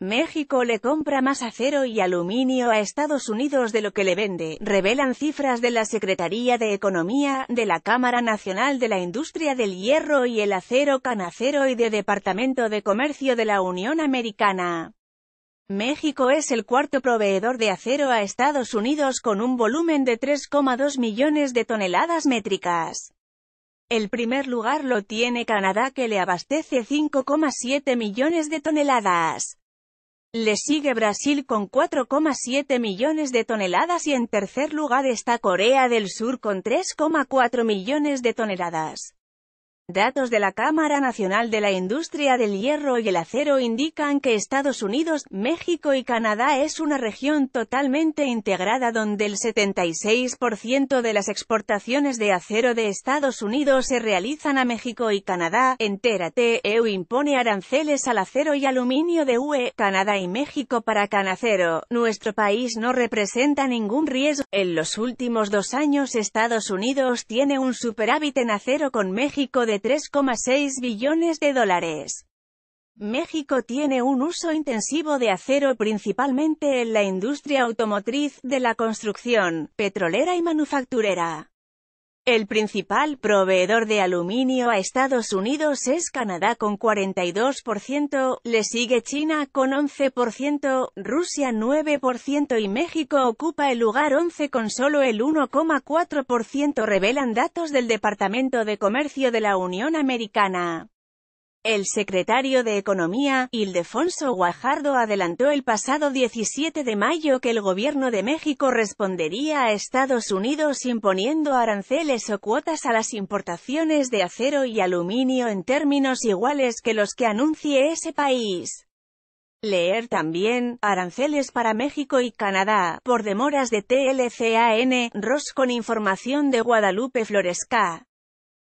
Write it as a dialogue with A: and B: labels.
A: México le compra más acero y aluminio a Estados Unidos de lo que le vende, revelan cifras de la Secretaría de Economía, de la Cámara Nacional de la Industria del Hierro y el Acero Canacero y de Departamento de Comercio de la Unión Americana. México es el cuarto proveedor de acero a Estados Unidos con un volumen de 3,2 millones de toneladas métricas. El primer lugar lo tiene Canadá que le abastece 5,7 millones de toneladas. Le sigue Brasil con 4,7 millones de toneladas y en tercer lugar está Corea del Sur con 3,4 millones de toneladas. Datos de la Cámara Nacional de la Industria del Hierro y el Acero indican que Estados Unidos, México y Canadá es una región totalmente integrada donde el 76% de las exportaciones de acero de Estados Unidos se realizan a México y Canadá. Entérate, EU impone aranceles al acero y aluminio de UE, Canadá y México para Canacero. Nuestro país no representa ningún riesgo. En los últimos dos años Estados Unidos tiene un superávit en acero con México de 3,6 billones de dólares. México tiene un uso intensivo de acero principalmente en la industria automotriz, de la construcción, petrolera y manufacturera. El principal proveedor de aluminio a Estados Unidos es Canadá con 42%, le sigue China con 11%, Rusia 9% y México ocupa el lugar 11 con solo el 1,4% revelan datos del Departamento de Comercio de la Unión Americana. El secretario de Economía, Ildefonso Guajardo adelantó el pasado 17 de mayo que el gobierno de México respondería a Estados Unidos imponiendo aranceles o cuotas a las importaciones de acero y aluminio en términos iguales que los que anuncie ese país. Leer también, aranceles para México y Canadá, por demoras de TLCAN, ROS con información de Guadalupe Floresca.